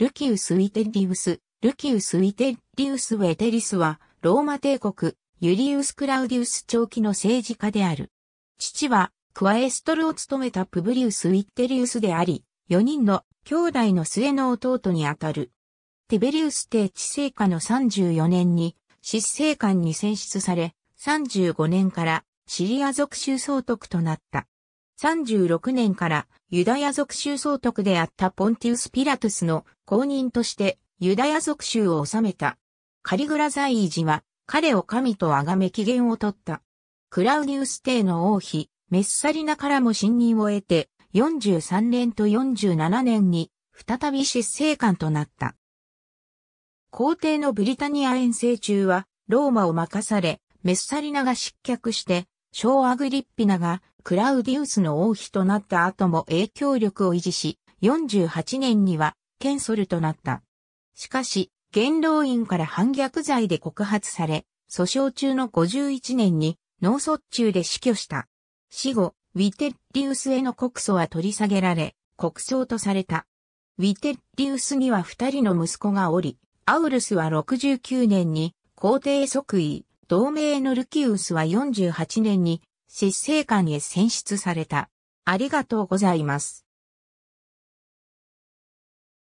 ルキウス・ウィテリウス、ルキウス・ウィテリウス・ウェテリスは、ローマ帝国、ユリウス・クラウディウス長期の政治家である。父は、クワエストルを務めたプブリウス・ウィテリウスであり、4人の兄弟の末の弟にあたる。ティベリウス帝治政下の34年に、執政官に選出され、35年からシリア属州総督となった。36年からユダヤ族州総督であったポンティウス・ピラトゥスの公認としてユダヤ族州を治めた。カリグラザイージは彼を神と崇め機嫌を取った。クラウディウス帝の王妃、メッサリナからも信任を得て、43年と47年に再び執政官となった。皇帝のブリタニア遠征中はローマを任され、メッサリナが失脚して、昭アグリッピナがクラウディウスの王妃となった後も影響力を維持し、48年には、ケンソルとなった。しかし、元老院から反逆罪で告発され、訴訟中の51年に脳卒中で死去した。死後、ウィテッリウスへの告訴は取り下げられ、国葬とされた。ウィテッリウスには二人の息子がおり、アウルスは69年に皇帝即位、同盟のルキウスは48年に執政官へ選出された。ありがとうございます。